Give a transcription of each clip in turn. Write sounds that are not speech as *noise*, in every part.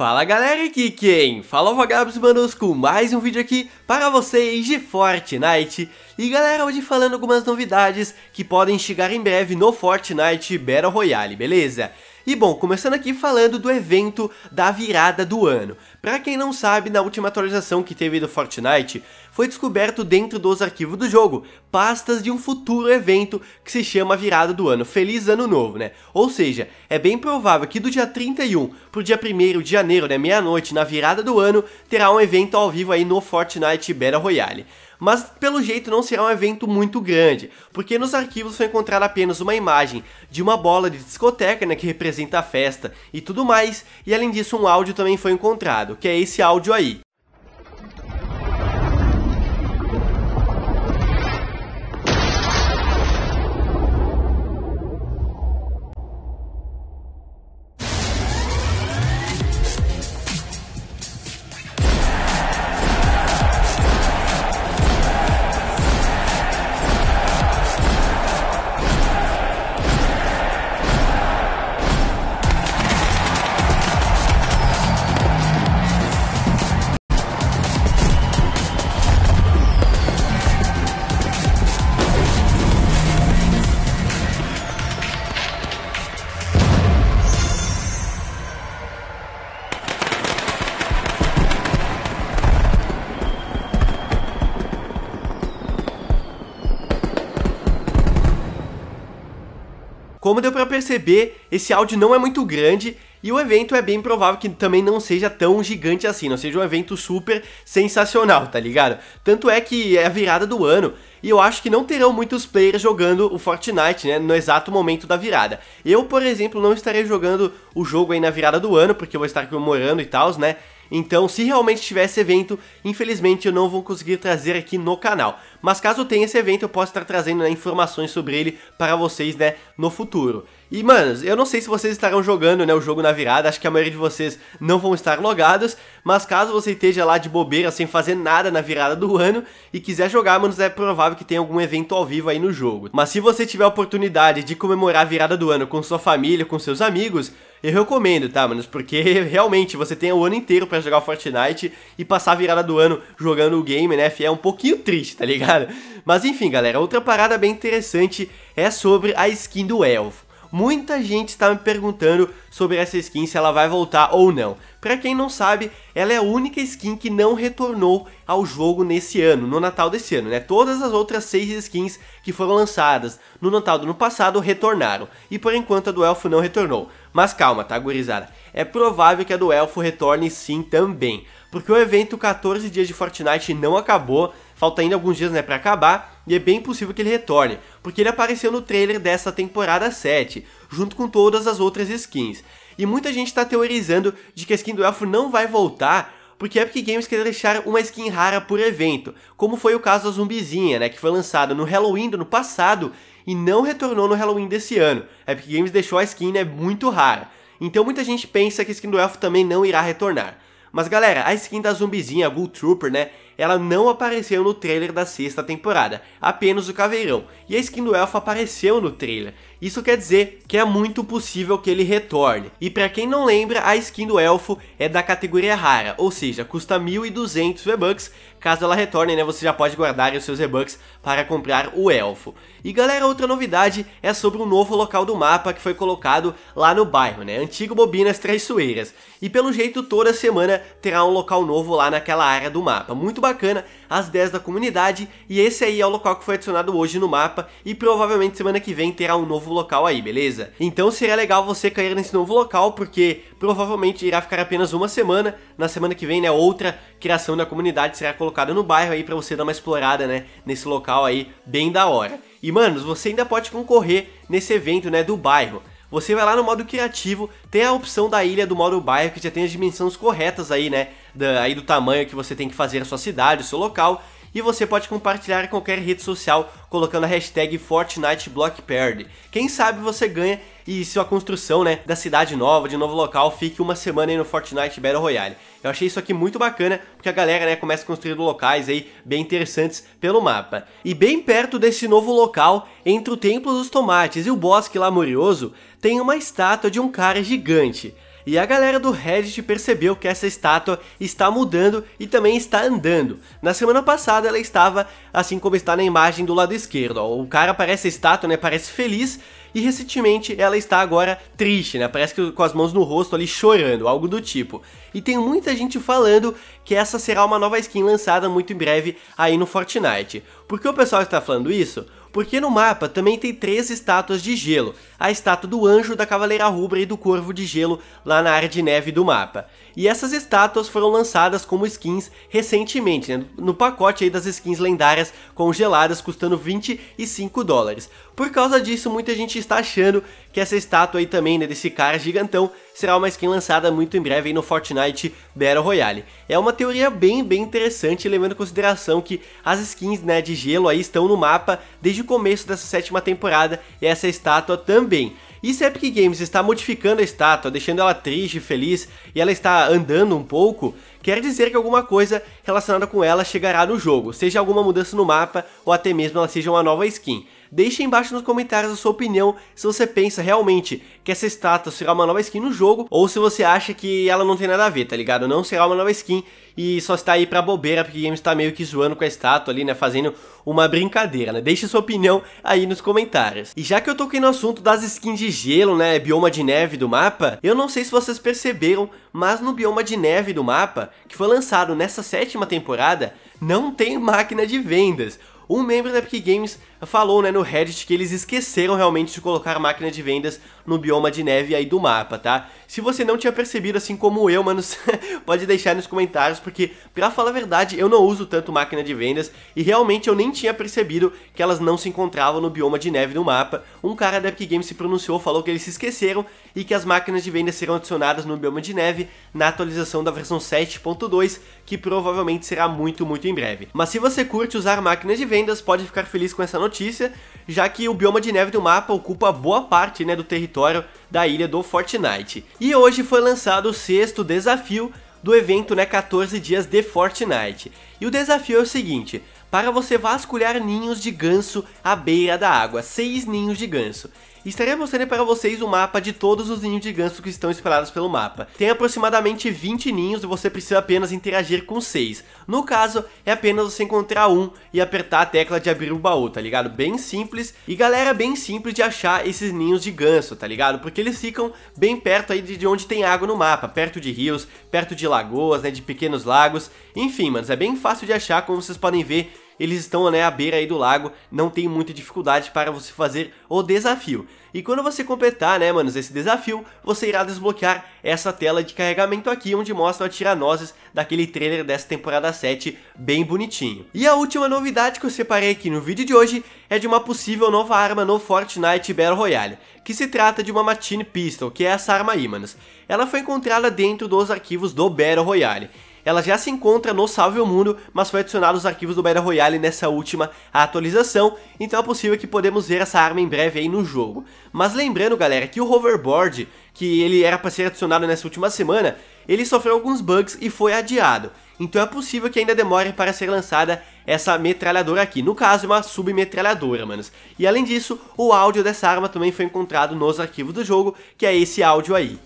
Fala galera, aqui quem? Fala Vagabos Manos com mais um vídeo aqui para vocês de Fortnite E galera, hoje falando algumas novidades que podem chegar em breve no Fortnite Battle Royale, beleza? E bom, começando aqui falando do evento da virada do ano. Para quem não sabe, na última atualização que teve do Fortnite, foi descoberto dentro dos arquivos do jogo pastas de um futuro evento que se chama Virada do Ano, Feliz Ano Novo, né? Ou seja, é bem provável que do dia 31 pro dia 1 de janeiro, né, meia-noite, na virada do ano, terá um evento ao vivo aí no Fortnite Battle Royale mas pelo jeito não será é um evento muito grande, porque nos arquivos foi encontrada apenas uma imagem de uma bola de discoteca né, que representa a festa e tudo mais, e além disso um áudio também foi encontrado, que é esse áudio aí. Como deu para perceber, esse áudio não é muito grande e o evento é bem provável que também não seja tão gigante assim, não seja um evento super sensacional, tá ligado? Tanto é que é a virada do ano e eu acho que não terão muitos players jogando o Fortnite, né, no exato momento da virada. Eu, por exemplo, não estarei jogando o jogo aí na virada do ano, porque eu vou estar comemorando e tal, né? Então, se realmente tiver esse evento, infelizmente eu não vou conseguir trazer aqui no canal. Mas caso tenha esse evento, eu posso estar trazendo né, informações sobre ele para vocês, né, no futuro. E, mano, eu não sei se vocês estarão jogando, né, o jogo na virada, acho que a maioria de vocês não vão estar logados, mas caso você esteja lá de bobeira, sem fazer nada na virada do ano e quiser jogar, mano, é provável que tenha algum evento ao vivo aí no jogo. Mas se você tiver a oportunidade de comemorar a virada do ano com sua família, com seus amigos, eu recomendo, tá, manos? Porque *laughs* realmente você tem o ano inteiro para jogar Fortnite e passar a virada do ano jogando o game, né? É um pouquinho triste, tá ligado? *laughs* Mas enfim, galera, outra parada bem interessante é sobre a skin do elfo. Muita gente está me perguntando sobre essa skin, se ela vai voltar ou não. Para quem não sabe, ela é a única skin que não retornou ao jogo nesse ano, no Natal desse ano, né? Todas as outras seis skins que foram lançadas no Natal do ano passado retornaram, e por enquanto a do Elfo não retornou. Mas calma, tá gurizada, é provável que a do Elfo retorne sim também, porque o evento 14 dias de Fortnite não acabou, falta ainda alguns dias né, para acabar, e é bem possível que ele retorne, porque ele apareceu no trailer dessa temporada 7, junto com todas as outras skins e muita gente está teorizando de que a skin do elfo não vai voltar porque a é Epic Games quer deixar uma skin rara por evento, como foi o caso da Zumbizinha, né, que foi lançada no Halloween do ano passado e não retornou no Halloween desse ano. A é Epic Games deixou a skin né, muito rara, então muita gente pensa que a skin do elfo também não irá retornar. Mas galera, a skin da zumbizinha, a Ghoul Trooper, né, ela não apareceu no trailer da sexta temporada, apenas o caveirão, e a skin do elfo apareceu no trailer. Isso quer dizer que é muito possível que ele retorne. E para quem não lembra, a skin do elfo é da categoria rara, ou seja, custa 1200 V-Bucks. Caso ela retorne, né, você já pode guardar os seus V-Bucks para comprar o elfo. E galera, outra novidade é sobre o um novo local do mapa que foi colocado lá no bairro, né? Antigo Bobinas Traiçoeiras. E pelo jeito toda semana terá um local novo lá naquela área do mapa. Muito bacana, as 10 da comunidade, e esse aí é o local que foi adicionado hoje no mapa, e provavelmente semana que vem terá um novo local aí, beleza? Então seria legal você cair nesse novo local, porque provavelmente irá ficar apenas uma semana, na semana que vem, né, outra criação da comunidade será colocada no bairro aí para você dar uma explorada, né, nesse local aí, bem da hora. E, manos, você ainda pode concorrer nesse evento, né, do bairro. Você vai lá no modo criativo, tem a opção da ilha do modo bairro, que já tem as dimensões corretas aí, né? Da, aí do tamanho que você tem que fazer a sua cidade, o seu local. E você pode compartilhar em qualquer rede social colocando a hashtag Party. Quem sabe você ganha e sua construção, né, da cidade nova, de novo local, fique uma semana aí no Fortnite Battle Royale. Eu achei isso aqui muito bacana, porque a galera né, começa construindo locais aí bem interessantes pelo mapa. E bem perto desse novo local, entre o Templo dos Tomates e o Bosque Lamorioso, tem uma estátua de um cara gigante. E a galera do Reddit percebeu que essa estátua está mudando e também está andando. Na semana passada ela estava assim como está na imagem do lado esquerdo. Ó. O cara parece estátua, né? Parece feliz e recentemente ela está agora triste, né? Parece que com as mãos no rosto ali chorando, algo do tipo. E tem muita gente falando que essa será uma nova skin lançada muito em breve aí no Fortnite. Por que o pessoal está falando isso? porque no mapa também tem três estátuas de gelo, a estátua do anjo, da cavaleira rubra e do corvo de gelo lá na área de neve do mapa. E essas estátuas foram lançadas como skins recentemente, né? no pacote aí das skins lendárias congeladas custando 25 dólares. Por causa disso muita gente está achando que essa estátua aí também né, desse cara gigantão será uma skin lançada muito em breve no Fortnite Battle Royale. É uma teoria bem, bem interessante, levando em consideração que as skins né, de gelo aí estão no mapa desde o começo dessa sétima temporada e essa estátua também. E se Epic Games está modificando a estátua, deixando ela triste, feliz e ela está andando um pouco, quer dizer que alguma coisa relacionada com ela chegará no jogo, seja alguma mudança no mapa ou até mesmo ela seja uma nova skin. Deixe embaixo nos comentários a sua opinião se você pensa realmente que essa estátua será uma nova skin no jogo ou se você acha que ela não tem nada a ver, tá ligado? Não será uma nova skin e só está aí pra bobeira, porque o game está meio que zoando com a estátua ali, né, fazendo uma brincadeira, né? Deixe sua opinião aí nos comentários. E já que eu toquei no assunto das skins de gelo, né, bioma de neve do mapa, eu não sei se vocês perceberam, mas no bioma de neve do mapa, que foi lançado nessa sétima temporada, não tem máquina de vendas. Um membro da Epic Games falou né, no Reddit que eles esqueceram realmente de colocar a máquina de vendas no bioma de neve aí do mapa, tá? Se você não tinha percebido assim como eu, mano, *laughs* pode deixar nos comentários, porque pra falar a verdade, eu não uso tanto máquina de vendas e realmente eu nem tinha percebido que elas não se encontravam no bioma de neve do mapa. Um cara da Epic Games se pronunciou, falou que eles se esqueceram e que as máquinas de vendas serão adicionadas no bioma de neve na atualização da versão 7.2 que provavelmente será muito, muito em breve. Mas se você curte usar máquinas de vendas, pode ficar feliz com essa notícia, já que o bioma de neve do mapa ocupa boa parte né, do território da ilha do Fortnite. E hoje foi lançado o sexto desafio do evento né, 14 dias de Fortnite. E o desafio é o seguinte, para você vasculhar ninhos de ganso à beira da água, seis ninhos de ganso. Estarei mostrando para vocês o mapa de todos os ninhos de ganso que estão espalhados pelo mapa. Tem aproximadamente 20 ninhos e você precisa apenas interagir com 6. No caso, é apenas você encontrar um e apertar a tecla de abrir o baú, tá ligado? Bem simples. E galera, é bem simples de achar esses ninhos de ganso, tá ligado? Porque eles ficam bem perto aí de onde tem água no mapa, perto de rios, perto de lagoas, né, de pequenos lagos. Enfim, mano, é bem fácil de achar, como vocês podem ver eles estão né, à beira aí do lago, não tem muita dificuldade para você fazer o desafio. E quando você completar, né, manos, esse desafio, você irá desbloquear essa tela de carregamento aqui, onde mostra a Tiranoses daquele trailer dessa temporada 7, bem bonitinho. E a última novidade que eu separei aqui no vídeo de hoje é de uma possível nova arma no Fortnite Battle Royale, que se trata de uma Machine Pistol, que é essa arma aí, manos. Ela foi encontrada dentro dos arquivos do Battle Royale, ela já se encontra no Salve o Mundo, mas foi adicionado os arquivos do Battle Royale nessa última atualização, então é possível que podemos ver essa arma em breve aí no jogo. Mas lembrando galera, que o Hoverboard, que ele era para ser adicionado nessa última semana, ele sofreu alguns bugs e foi adiado, então é possível que ainda demore para ser lançada essa metralhadora aqui, no caso é uma submetralhadora, manos. E além disso, o áudio dessa arma também foi encontrado nos arquivos do jogo, que é esse áudio aí.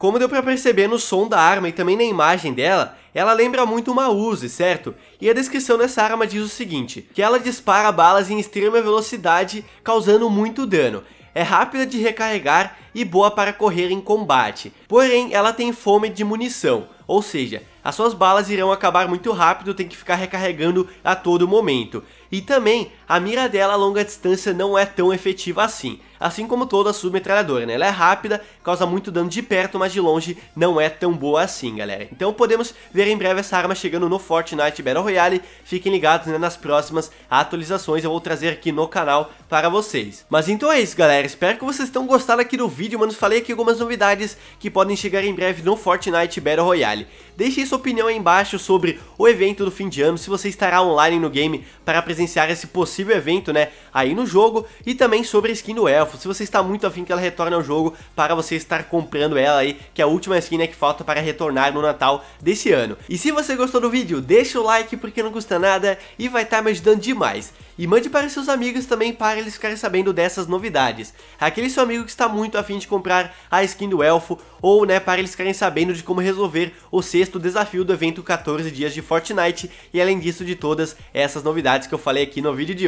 Como deu para perceber no som da arma e também na imagem dela, ela lembra muito uma Uzi, certo? E a descrição dessa arma diz o seguinte, que ela dispara balas em extrema velocidade, causando muito dano. É rápida de recarregar e boa para correr em combate, porém ela tem fome de munição, ou seja, as suas balas irão acabar muito rápido, tem que ficar recarregando a todo momento. E também a mira dela a longa distância não é tão efetiva assim. Assim como toda submetralhadora, né? Ela é rápida, causa muito dano de perto, mas de longe não é tão boa assim, galera. Então podemos ver em breve essa arma chegando no Fortnite Battle Royale. Fiquem ligados né, nas próximas atualizações, eu vou trazer aqui no canal para vocês. Mas então é isso, galera. Espero que vocês tenham gostado aqui do vídeo, mano. Falei aqui algumas novidades que podem chegar em breve no Fortnite Battle Royale. Deixe sua opinião aí embaixo sobre o evento do fim de ano, se você estará online no game para presenciar esse possível possível evento, né, aí no jogo, e também sobre a skin do Elfo, se você está muito afim que ela retorne ao jogo, para você estar comprando ela aí, que é a última skin né, que falta para retornar no Natal desse ano. E se você gostou do vídeo, deixa o like porque não custa nada e vai estar tá me ajudando demais. E mande para seus amigos também para eles ficarem sabendo dessas novidades. Aquele seu amigo que está muito afim de comprar a skin do Elfo, ou né, para eles ficarem sabendo de como resolver o sexto desafio do evento 14 dias de Fortnite, e além disso de todas essas novidades que eu falei aqui no vídeo de